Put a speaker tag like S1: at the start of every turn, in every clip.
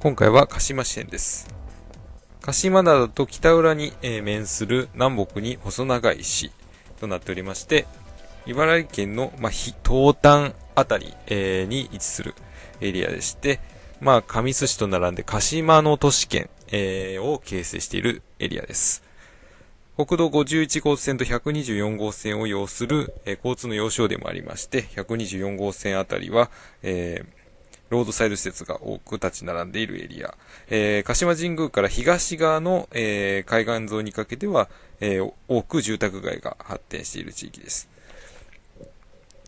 S1: 今回は鹿島支店です。鹿島灘と北浦に、え面する南北に細長い市となっておりまして、茨城県の、まあ、東端あたり、えー、に位置するエリアでして、まあ、上須市と並んで鹿島の都市圏、えー、を形成しているエリアです。国道51号線と124号線を要する、えー、交通の要衝でもありまして、124号線あたりは、えー、ロードサイド施設が多く立ち並んでいるエリア。えー、鹿島神宮から東側の、えー、海岸沿いにかけては、えー、多く住宅街が発展している地域です。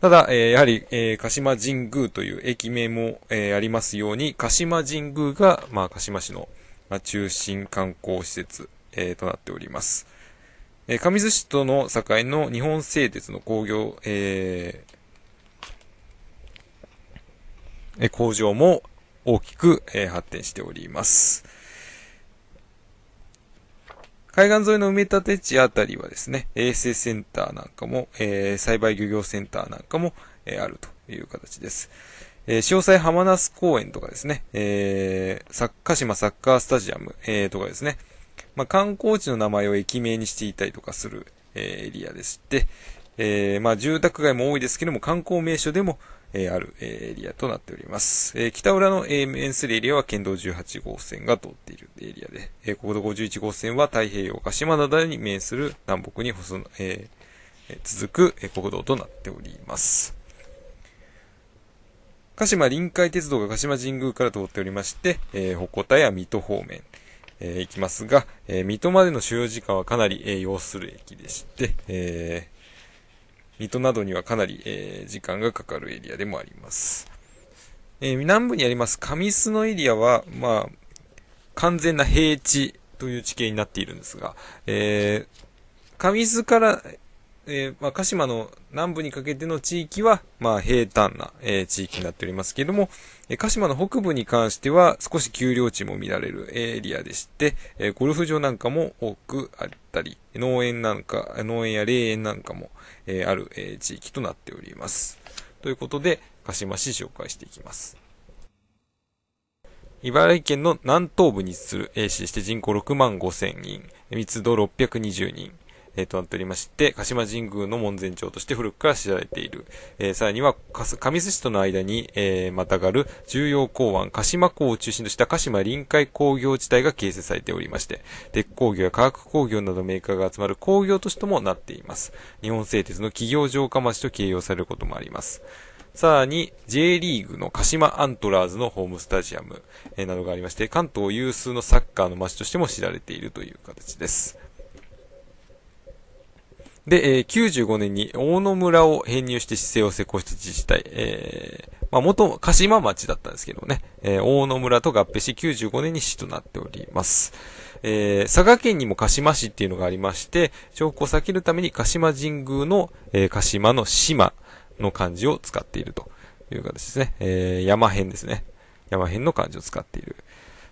S1: ただ、えー、やはり、えー、鹿島神宮という駅名も、えー、ありますように、鹿島神宮が、まあ、鹿島市の、まあ、中心観光施設、えー、となっております。えー、上津市との境の日本製鉄の工業、えー、え工場も大きく、え発展しております。海岸沿いの埋め立て地あたりはですね、衛生センターなんかも、え栽培漁業センターなんかも、えあるという形です。えー、詳細浜那須公園とかですね、えー、サッカ島サッカースタジアム、えー、とかですね、まあ、観光地の名前を駅名にしていたりとかする、えー、エリアでして、えー、まあ、住宅街も多いですけども、観光名所でも、えー、ある、えー、エリアとなっております。えー、北浦の、え面するエリアは県道18号線が通っているエリアで、えー、国道51号線は太平洋鹿島灘に面する南北に細、えー、続く、えー、国道となっております。鹿島臨海鉄道が鹿島神宮から通っておりまして、えー、鉾田や水戸方面、えー、きますが、えー、水戸までの所要時間はかなり、えー、要する駅でして、えー、水戸などにはかなり、え時間がかかるエリアでもあります。え南部にあります上須のエリアは、まあ、完全な平地という地形になっているんですが、えー、上須からえー、まあ、鹿島の南部にかけての地域は、まあ、平坦な、えー、地域になっておりますけれども、えー、鹿島の北部に関しては少し丘陵地も見られるエリアでして、えゴルフ場なんかも多くあったり、農園なんか、農園や霊園なんかも、えある、え地域となっております。ということで、鹿島市紹介していきます。茨城県の南東部に位置する A 市して人口6万5千人、密度620人、えー、となっておりまして、鹿島神宮の門前町として古くから知られている。えー、さらには、神栖市との間に、えー、またがる重要港湾、鹿島港を中心とした鹿島臨海工業地帯が形成されておりまして、鉄工業や化学工業などメーカーが集まる工業都市ともなっています。日本製鉄の企業城下町と形容されることもあります。さらに、J リーグの鹿島アントラーズのホームスタジアム、えなどがありまして、関東有数のサッカーの街としても知られているという形です。で、えー、95年に大野村を編入して市政を施行した自治体、えー、まあ、元、鹿島町だったんですけどね、えー、大野村と合併し95年に市となっております。えー、佐賀県にも鹿島市っていうのがありまして、証拠を避けるために鹿島神宮の、えー、鹿島の島の漢字を使っているという形ですね。えー、山辺ですね。山辺の漢字を使っている。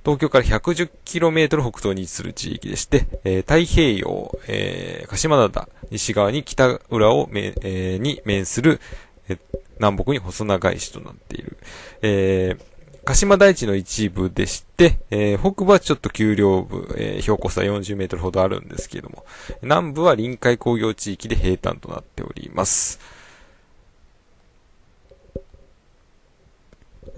S1: 東京から 110km 北東に位置する地域でして、えー、太平洋、えー、鹿島灘西側に北浦をえー、に面する、えー、南北に細長い市となっている。えー、鹿島台地の一部でして、えー、北部はちょっと丘陵部、えー、標高差40メートルほどあるんですけれども、南部は臨海工業地域で平坦となっております。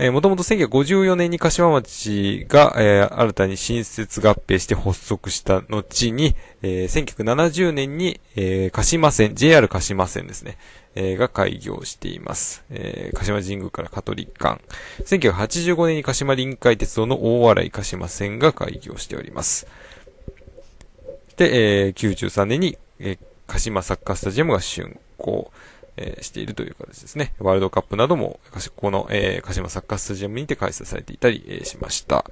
S1: えー、もともと1954年に柏町が、えー、新たに新設合併して発足した後に、えー、1970年に、えー、鹿島線、JR 鹿島線ですね、えー、が開業しています。えー、鹿島神宮からカトリッ間。1985年に鹿島臨海鉄道の大洗鹿島線が開業しております。で、えー、93年に、えー、鹿島サッカースタジアムが竣工。えー、しているという形ですね。ワールドカップなども、この、えー、鹿島サッカースタジアムにて開催されていたり、えー、しました。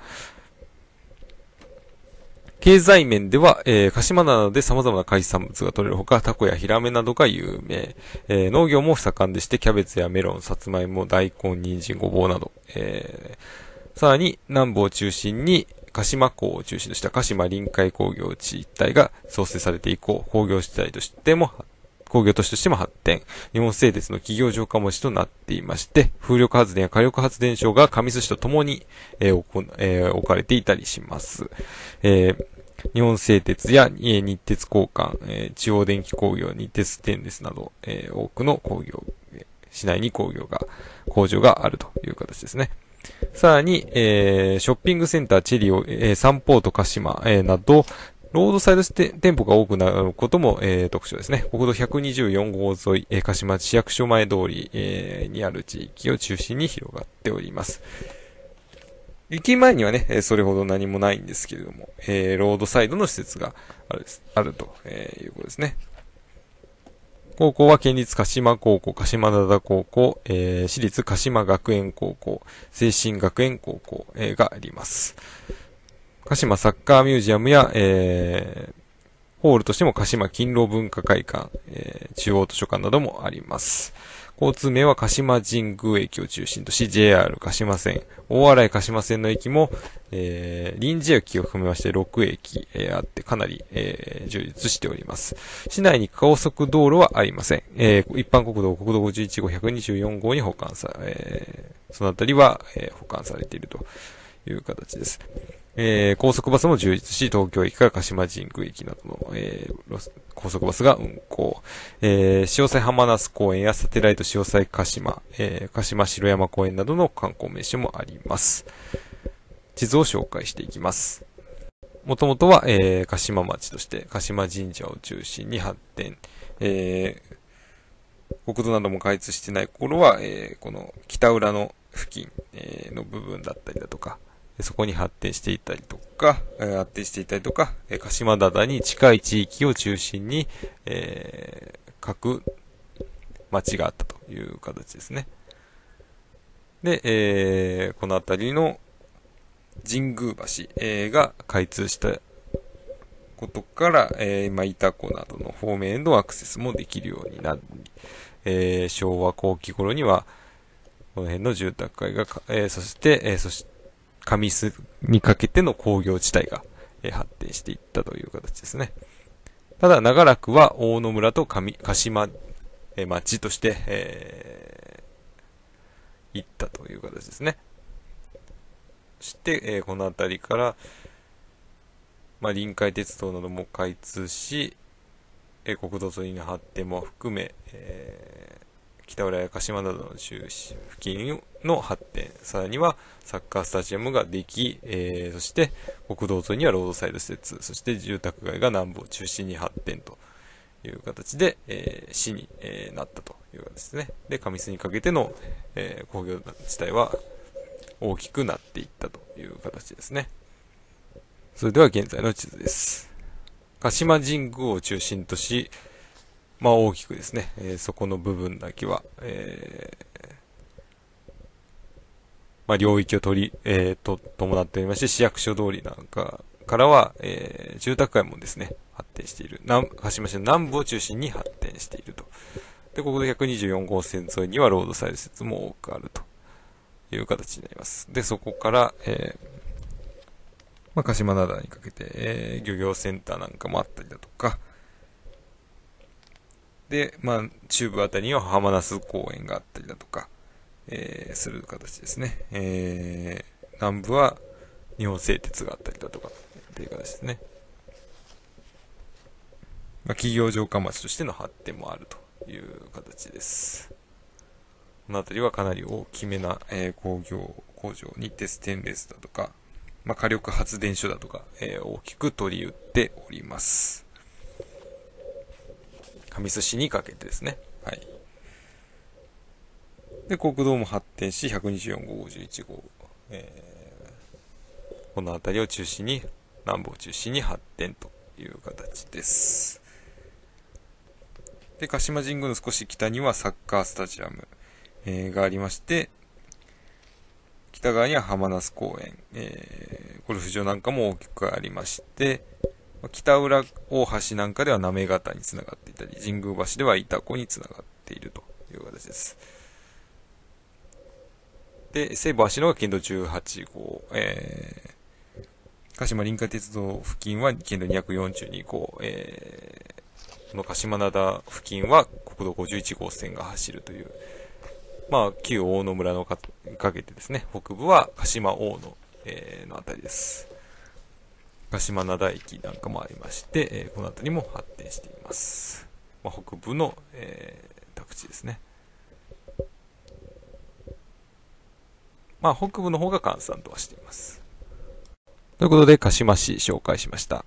S1: 経済面では、えー、鹿島などで様々な海産物が取れるほか、タコやヒラメなどが有名。えー、農業も盛んでして、キャベツやメロン、サツマイモ、大根、人参、ごぼうなど。えー、さらに、南部を中心に、鹿島港を中心とした鹿島臨海工業地一帯が創設されて以降、工業地帯としても発工業都市としても発展。日本製鉄の企業上下持ちとなっていまして、風力発電や火力発電所が上須市とともに、えーえー、置かれていたりします。えー日本製鉄や、日鉄交換、地方電気工業、日鉄電鉄など、多くの工業、市内に工業が、工場があるという形ですね。さらに、ショッピングセンターチェリオ、サンポート鹿島、など、ロードサイド店舗が多くなることも、えー、特徴ですね。国道124号沿い、えー、鹿島市役所前通り、えー、にある地域を中心に広がっております。駅前にはね、えそれほど何もないんですけれども、えー、ロードサイドの施設があるあると、えー、いうことですね。高校は県立鹿島高校、鹿島灘高校、えー、私立鹿島学園高校、精神学園高校、えー、があります。鹿島サッカーミュージアムや、えー、ホールとしても鹿島勤労文化会館、えー、中央図書館などもあります。交通名は鹿島神宮駅を中心とし、JR 鹿島線、大洗鹿島線の駅も、えー、臨時駅を含めまして6駅、えー、あって、かなり、えー、充実しております。市内に高速道路はありません。えー、一般国道、国道51号、124号に保管さ、えー、そのあたりは、えー、保管されているという形です。えー、高速バスも充実し、東京駅から鹿島神宮駅などの、えー、高速バスが運行。えー、潮祭浜那須公園やサテライト潮祭鹿島、えー、鹿島城山公園などの観光名所もあります。地図を紹介していきます。もともとは、えー、鹿島町として、鹿島神社を中心に発展。えー、国土なども開通してない頃は、えー、この北浦の付近、えー、の部分だったりだとか、そこに発展していたりとか、え発展していたりとか、え鹿島灘に近い地域を中心に、えー、各町があったという形ですね。で、えー、この辺りの神宮橋、えー、が開通したことから、えー、今、イタコなどの方面へのアクセスもできるようになり、えー、昭和後期頃には、この辺の住宅街が、えー、そして、えー、そして、神栖にかけての工業地帯が、え発展していったという形ですね。ただ、長らくは大野村と上鹿島、え町として、えー、行ったという形ですね。そして、えー、この辺りから、まあ、臨海鉄道なども開通し、えー、国土沿いの発展も含め、え北浦や鹿島などの中心付近の発展、さらにはサッカースタジアムができ、えー、そして国道沿いにはロードサイド施設、そして住宅街が南部を中心に発展という形で、えー、市に、えー、なったというわけですね。で、上須にかけての、え工業地帯は大きくなっていったという形ですね。それでは現在の地図です。鹿島神宮を中心とし、まあ大きくですね、えー、そこの部分だけは、えー、まあ領域を取り、えー、と、伴っておりまして、市役所通りなんかからは、えー、住宅街もですね、発展している。南、鹿島市の南部を中心に発展していると。で、ここで124号線沿いにはロードサイド施設も多くあるという形になります。で、そこから、えー、まあ、鹿島灘にかけて、えー、漁業センターなんかもあったりだとか、で、まあ、中部あたりには浜那須公園があったりだとか、えー、する形ですね。えー、南部は日本製鉄があったりだとか、っていう形ですね。まあ、企業城下町としての発展もあるという形です。この辺りはかなり大きめな、えー、工業、工場にてステンレスだとか、まあ、火力発電所だとか、えー、大きく取り打っております。神栖市にかけてですね。はい。で、国道も発展し、124号、51号、えー、この辺りを中心に、南部を中心に発展という形です。で、鹿島神宮の少し北にはサッカースタジアム、えー、がありまして、北側には浜那須公園、えー、ゴルフ場なんかも大きくありまして、北浦大橋なんかでは行方につながっていたり、神宮橋では板子につながっているという形です。で、西武橋のが県道18号、えー、鹿島臨海鉄道付近は県道242号、えー、この鹿島灘付近は国道51号線が走るという、まあ、旧大野村のかかけてですね、北部は鹿島大野、えー、のあたりです。鹿島灘駅なんかもありまして、えー、この辺りも発展しています。まあ、北部の、えー、宅地ですね。まあ、北部の方が閑散とはしています。ということで、鹿島市紹介しました。